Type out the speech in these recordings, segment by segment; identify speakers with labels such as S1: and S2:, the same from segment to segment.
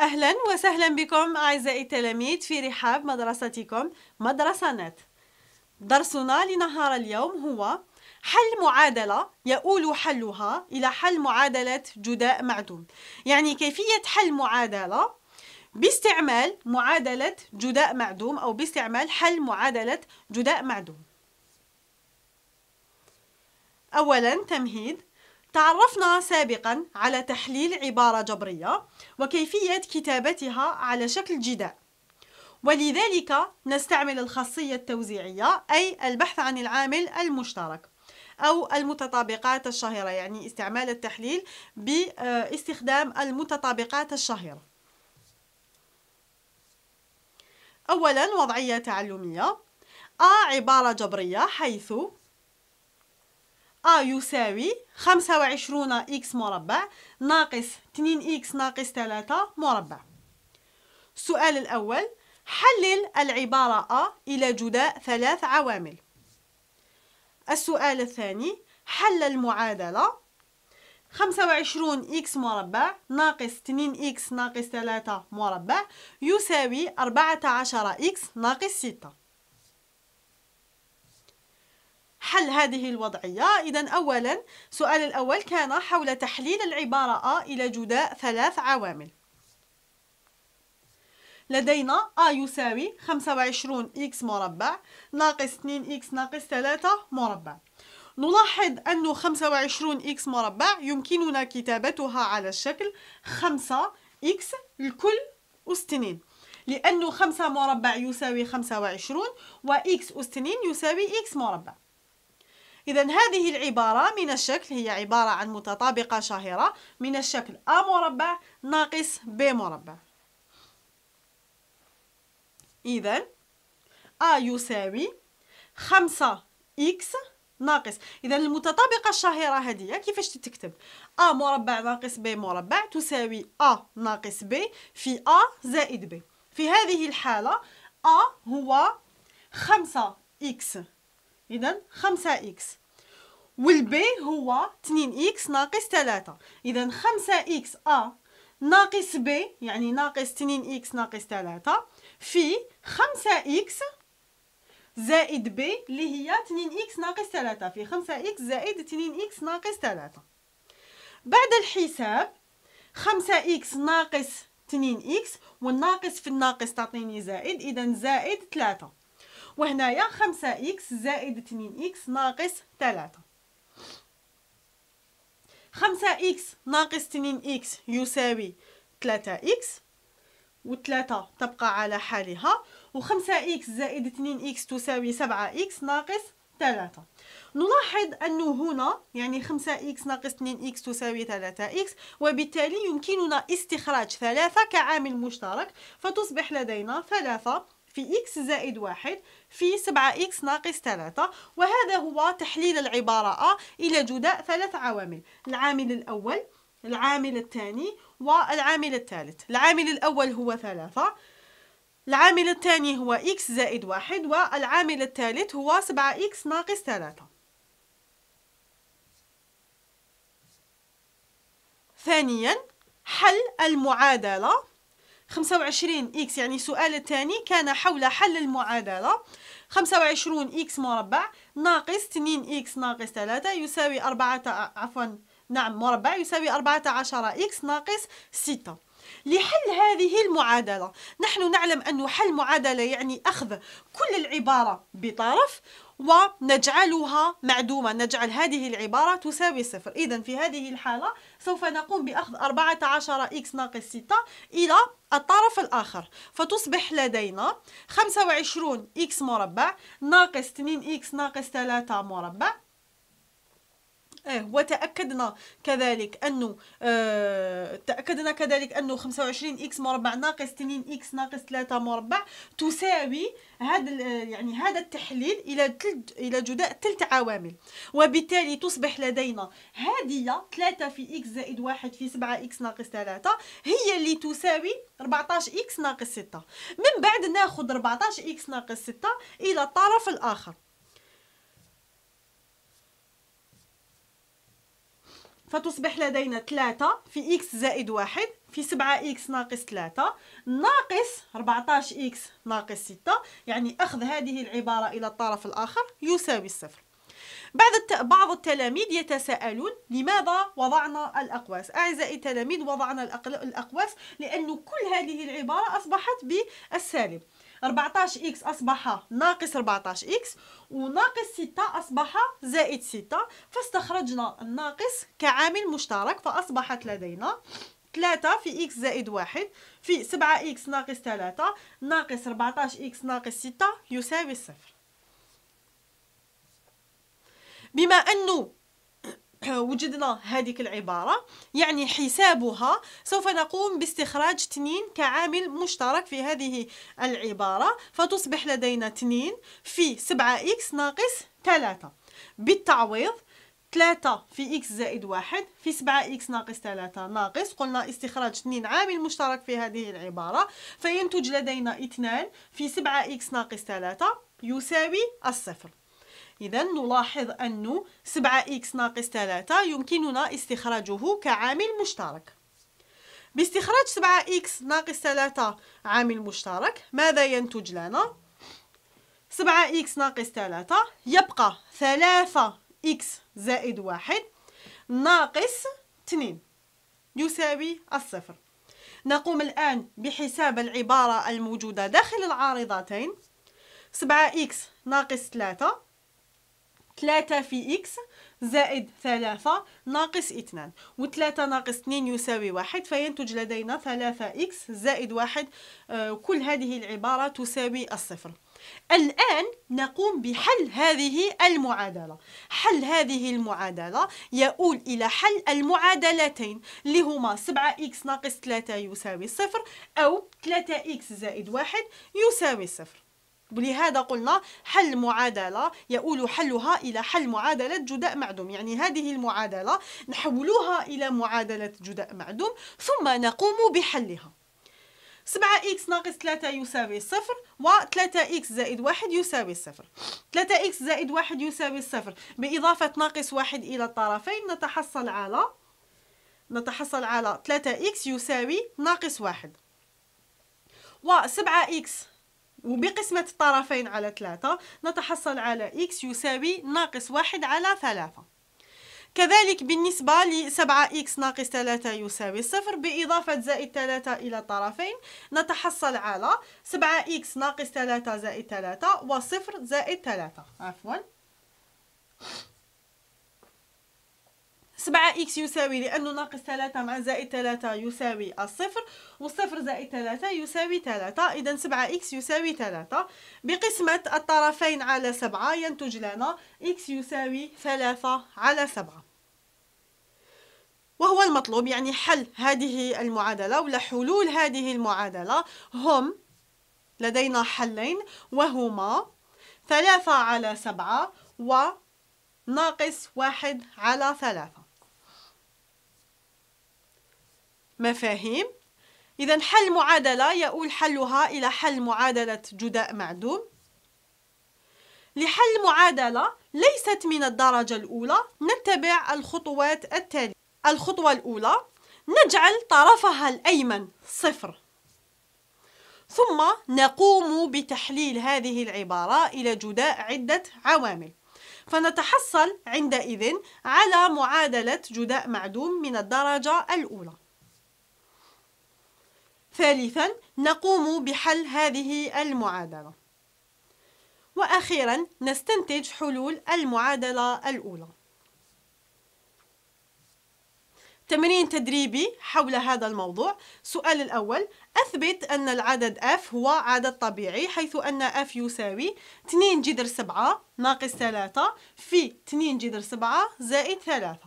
S1: أهلا وسهلا بكم أعزائي التلاميذ في رحاب مدرستكم مدرسة نت درسنا لنهار اليوم هو حل معادلة يؤول حلها إلى حل معادلة جداء معدوم يعني كيفية حل معادلة باستعمال معادلة جداء معدوم أو باستعمال حل معادلة جداء معدوم أولا تمهيد تعرفنا سابقا على تحليل عبارة جبرية وكيفية كتابتها على شكل جداء ولذلك نستعمل الخاصية التوزيعية أي البحث عن العامل المشترك أو المتطابقات الشهيرة يعني استعمال التحليل باستخدام المتطابقات الشهيرة أولا وضعية تعلمية A آه، عبارة جبرية حيث A يساوي 25 x مربع ناقص 2 x ناقص 3 مربع السؤال الأول حلل العبارة A إلى جداء ثلاث عوامل السؤال الثاني حل المعادلة 25 x مربع ناقص 2 x ناقص 3 مربع يساوي 14 x ناقص 6 حل هذه الوضعية إذا أولا سؤال الأول كان حول تحليل العبارة أ إلى جداء ثلاث عوامل لدينا أ يساوي 25 إكس مربع ناقص 2 إكس ناقص 3 مربع نلاحظ أن إكس مربع يمكننا كتابتها على الشكل 5 إكس الكل أس 2 لأن 5 مربع يساوي 25 وعشرون وإكس أس 2 يساوي إكس مربع إذا هذه العبارة من الشكل هي عبارة عن متطابقة شهيرة من الشكل أ مربع ناقص ب مربع إذا أ يساوي خمسة إكس ناقص إذا المتطابقة الشهيرة هذه كيفاش تتكتب أ مربع ناقص ب مربع تساوي أ ناقص ب في أ زائد ب في هذه الحالة أ هو خمسة إكس إذا خمسة إكس والبي هو 2 اكس ناقص 3 اذا 5 اكس ا ناقص بي يعني ناقص 2 اكس ناقص 3 في 5 اكس زائد بي اللي هي 2 اكس ناقص 3 في 5 اكس زائد 2 اكس ناقص 3 بعد الحساب 5 اكس ناقص 2 اكس والناقص في الناقص تعطيني زائد اذا زائد 3 وهنايا 5 اكس زائد 2 اكس ناقص 3 خمسة إكس ناقص تنين إكس يساوي تلاتة إكس وتلاتة تبقى على حالها و خمسة إكس زائد تنين إكس تساوي سبعة إكس ناقص تلاتة نلاحظ أنه هنا يعني خمسة إكس ناقص تنين إكس تساوي تلاتة إكس وبالتالي يمكننا استخراج ثلاثة كعامل مشترك فتصبح لدينا ثلاثة في إكس زائد واحد في سبعة إكس ناقص ثلاثة وهذا هو تحليل العبارة A إلى جداء ثلاث عوامل العامل الأول العامل الثاني والعامل الثالث العامل الأول هو ثلاثة العامل الثاني هو إكس زائد واحد والعامل الثالث هو سبعة إكس ناقص ثلاثة ثانيا حل المعادلة 25 إكس يعني السؤال الثاني كان حول حل المعادلة 25 إكس مربع ناقص 2 إكس ناقص 3 يساوي 4 عفوا نعم مربع يساوي 14 إكس ناقص 6 لحل هذه المعادلة نحن نعلم أن حل معادلة يعني أخذ كل العبارة بطرف ونجعلها معدومة نجعل هذه العبارة تساوي صفر إذا في هذه الحالة سوف نقوم بأخذ 14x ناقص 6 إلى الطرف الآخر فتصبح لدينا 25x مربع ناقص 2x ناقص 3 مربع اه وتاكدنا كذلك انه اه تاكدنا كذلك انه 25 اكس مربع ناقص 2 اكس ناقص 3 مربع تساوي هذا آه، يعني هذا التحليل الى الى جداء ثلث عوامل وبالتالي تصبح لدينا هذه 3 في اكس زائد 1 في 7 اكس ناقص 3 هي اللي تساوي 14 اكس ناقص 6 من بعد ناخذ 14 اكس ناقص 6 الى الطرف الاخر فتصبح لدينا 3 في x زائد 1 في 7 x ناقص 3 ناقص 14 x ناقص 6 يعني أخذ هذه العبارة إلى الطرف الآخر يساوي الصفر بعض بعض التلاميذ يتساءلون لماذا وضعنا الأقواس أعزائي التلاميذ وضعنا الأقواس لأن كل هذه العبارة أصبحت بالسالب 14 اكس اصبح ناقص 14 اكس وناقص 6 اصبح زائد 6 فاستخرجنا الناقص كعامل مشترك فاصبحت لدينا 3 في اكس زائد 1 في 7 اكس ناقص 3 ناقص 14 اكس ناقص 6 يساوي الصفر بما انه وجدنا هذه العبارة يعني حسابها سوف نقوم باستخراج تنين كعامل مشترك في هذه العبارة فتصبح لدينا تنين في 7 إكس ناقص 3 بالتعويض 3 في x زائد 1 في 7x ناقص 3 ناقص قلنا استخراج 2 عامل مشترك في هذه العبارة فينتج لدينا 2 في 7x ناقص 3 يساوي الصفر إذا نلاحظ أن إكس ناقص 3 يمكننا استخراجه كعامل مشترك باستخراج 7 إكس ناقص 3 عامل مشترك ماذا ينتج لنا؟ إكس ناقص 3 يبقى إكس زائد 1 ناقص 2 يساوي الصفر نقوم الآن بحساب العبارة الموجودة داخل العارضتين 7 إكس ناقص 3 3 في x زائد 3 ناقص 2 و3 ناقص 2 يساوي 1 فينتج لدينا 3 x زائد 1 آه، كل هذه العبارة تساوي الصفر الآن نقوم بحل هذه المعادلة حل هذه المعادلة يؤول إلى حل المعادلتين اللي هما 7x ناقص 3 يساوي 0 أو 3x زائد 1 يساوي 0 ولهذا قلنا حل معادلة يؤول حلها إلى حل معادلة جداء معدوم يعني هذه المعادلة نحولها إلى معادلة جداء معدوم ثم نقوم بحلها 7x ناقص 3 يساوي 0 و 3x زائد 1 يساوي 0 3x زائد 1 يساوي 0 بإضافة ناقص 1 إلى الطرفين نتحصل على نتحصل على 3x يساوي ناقص 1 و 7x وبقسمة الطرفين على ثلاثة نتحصل على x يساوي ناقص واحد على ثلاثة كذلك بالنسبة لسبعة x ناقص ثلاثة يساوي صفر بإضافة زائد ثلاثة إلى الطرفين نتحصل على سبعة x ناقص ثلاثة زائد ثلاثة وصفر زائد ثلاثة عفوا سبعة إكس يساوي لأنه ناقص ثلاثة مع زائد ثلاثة يساوي الصفر والصفر زائد ثلاثة يساوي ثلاثة إذا سبعة إكس يساوي ثلاثة بقسمة الطرفين على سبعة ينتج لنا إكس يساوي ثلاثة على سبعة وهو المطلوب يعني حل هذه المعادلة ولا حلول هذه المعادلة هم لدينا حلين وهما ثلاثة على سبعة و ناقص واحد على ثلاثة مفاهيم إذا حل معادلة يؤول حلها إلى حل معادلة جداء معدوم لحل معادلة ليست من الدرجة الأولى نتبع الخطوات التالية الخطوة الأولى نجعل طرفها الأيمن صفر ثم نقوم بتحليل هذه العبارة إلى جداء عدة عوامل فنتحصل عندئذ على معادلة جداء معدوم من الدرجة الأولى ثالثا نقوم بحل هذه المعادلة وأخيرا نستنتج حلول المعادلة الأولى تمرين تدريبي حول هذا الموضوع سؤال الأول أثبت أن العدد F هو عدد طبيعي حيث أن F يساوي 2 جذر 7 ناقص 3 في 2 جذر 7 زائد 3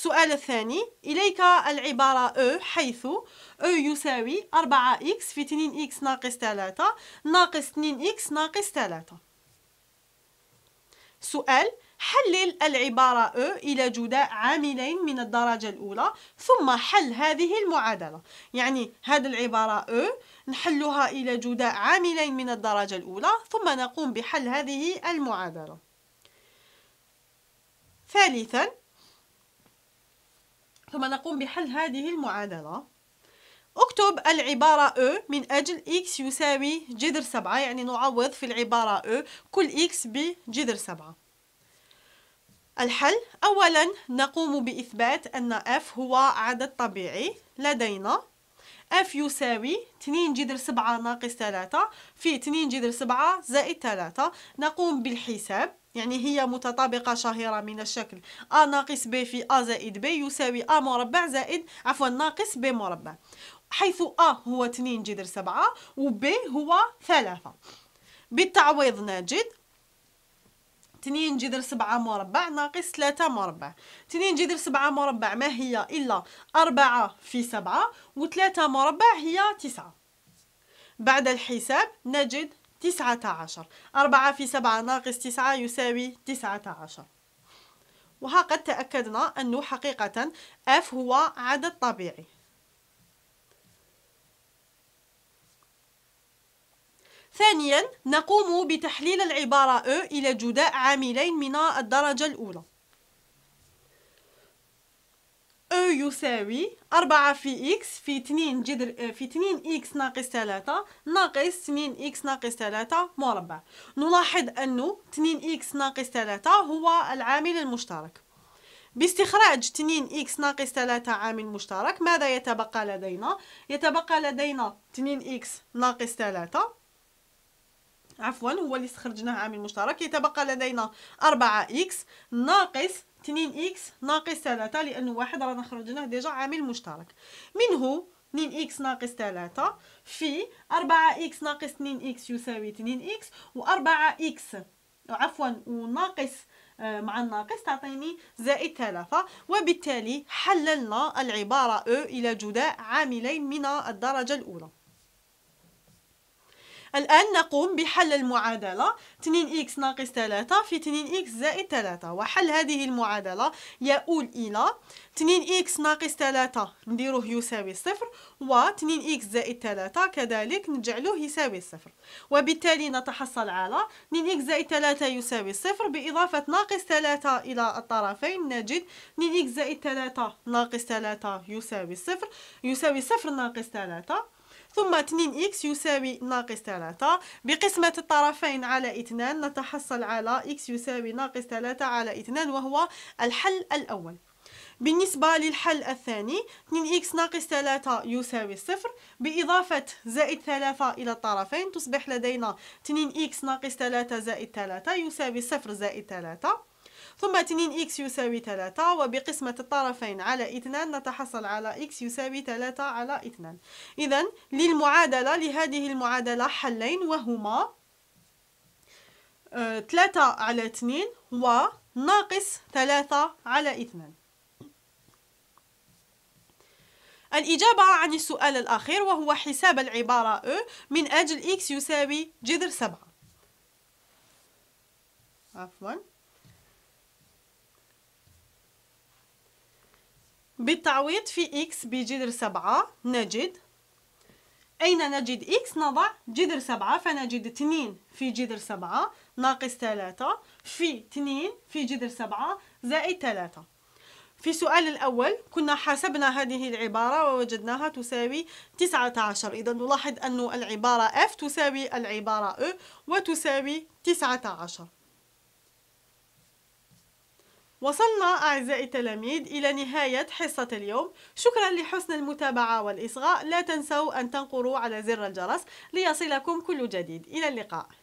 S1: السؤال الثاني إليك العبارة أو حيث أو يساوي 4x في 2x ناقص 3 ناقص 2x ناقص 3 سؤال حلل العبارة أو إلى جداء عاملين من الدرجة الأولى ثم حل هذه المعادلة يعني هذه العبارة أو نحلها إلى جداء عاملين من الدرجة الأولى ثم نقوم بحل هذه المعادلة ثالثا ثم نقوم بحل هذه المعادلة اكتب العبارة E من أجل X يساوي جذر سبعة يعني نعوض في العبارة E كل X بجذر سبعة الحل أولا نقوم بإثبات أن F هو عدد طبيعي لدينا F يساوي 2 جذر 7 ناقص 3 في 2 جذر 7 زائد 3 نقوم بالحساب يعني هي متطابقة شهيرة من الشكل أ ناقص ب في أ زائد ب يساوي أ مربع زائد عفوا ناقص ب مربع حيث أ هو 2 جذر 7 ب هو 3 بالتعويض نجد 2 جذر 7 مربع ناقص 3 مربع 2 جذر 7 مربع ما هي إلا 4 في 7 و3 مربع هي 9 بعد الحساب نجد تسعة عشر أربعة في سبعة ناقص تسعة يساوي تسعة عشر وها قد تأكدنا أنه حقيقة F هو عدد طبيعي ثانيا نقوم بتحليل العبارة E إلى جداء عاملين من الدرجة الأولى يساوي 4 في إكس في 2 جذر في 2 إكس ناقص 3 ناقص 2 إكس ناقص 3 مربع نلاحظ أنه 2 إكس ناقص 3 هو العامل المشترك باستخراج 2 إكس ناقص 3 عامل مشترك ماذا يتبقى لدينا؟ يتبقى لدينا 2 إكس ناقص 3 عفوا هو اللي استخرجناه عامل مشترك يتبقى لدينا 4 اكس ناقص 2 اكس ناقص 3 لأنه واحد رانا خرجناه ديجا عامل مشترك منه 2 اكس ناقص 3 في 4 اكس ناقص 2 اكس يساوي 2 اكس و 4 اكس عفوا وناقص آه، مع الناقص تعطيني زائد 3 وبالتالي حللنا العبارة أو إلى جداء عاملين من الدرجة الأولى الآن نقوم بحل المعادلة 2x ناقص 3 في 2x زائد 3 وحل هذه المعادلة يؤول إلى 2x ناقص 3 نديره يساوي صفر و 2x زائد 3 كذلك نجعله يساوي صفر وبالتالي نتحصل على 2x زائد 3 يساوي صفر بإضافة ناقص 3 إلى الطرفين نجد 2x زائد 3 ناقص 3 يساوي صفر يساوي صفر ناقص 3 ثم 2x يساوي ناقص 3 بقسمة الطرفين على 2 نتحصل على إكس يساوي ناقص 3 على 2 وهو الحل الأول بالنسبة للحل الثاني 2 إكس ناقص 3 يساوي 0 بإضافة زائد 3 إلى الطرفين تصبح لدينا 2 إكس ناقص 3 زائد 3 يساوي 0 زائد 3 ثم تنين x يساوي 3 وبقسمة الطرفين على 2 نتحصل على x يساوي 3 على 2 إذا للمعادلة لهذه المعادلة حلين وهما 3 آه، على 2 وناقص 3 على 2 الإجابة عن السؤال الأخير وهو حساب العبارة E من أجل x يساوي جذر 7 عفواً بالتعويض في إكس بجذر سبعة نجد أين نجد إكس؟ نضع جذر سبعة فنجد اثنين في جذر سبعة ناقص ثلاثة في اثنين في جذر سبعة زائد ثلاثة في السؤال الأول كنا حسبنا هذه العبارة ووجدناها تساوي 19 إذا نلاحظ أن العبارة F تساوي العبارة E وتساوي 19 وصلنا أعزائي التلاميذ إلى نهاية حصة اليوم شكرا لحسن المتابعة والإصغاء لا تنسوا أن تنقروا على زر الجرس ليصلكم كل جديد إلى اللقاء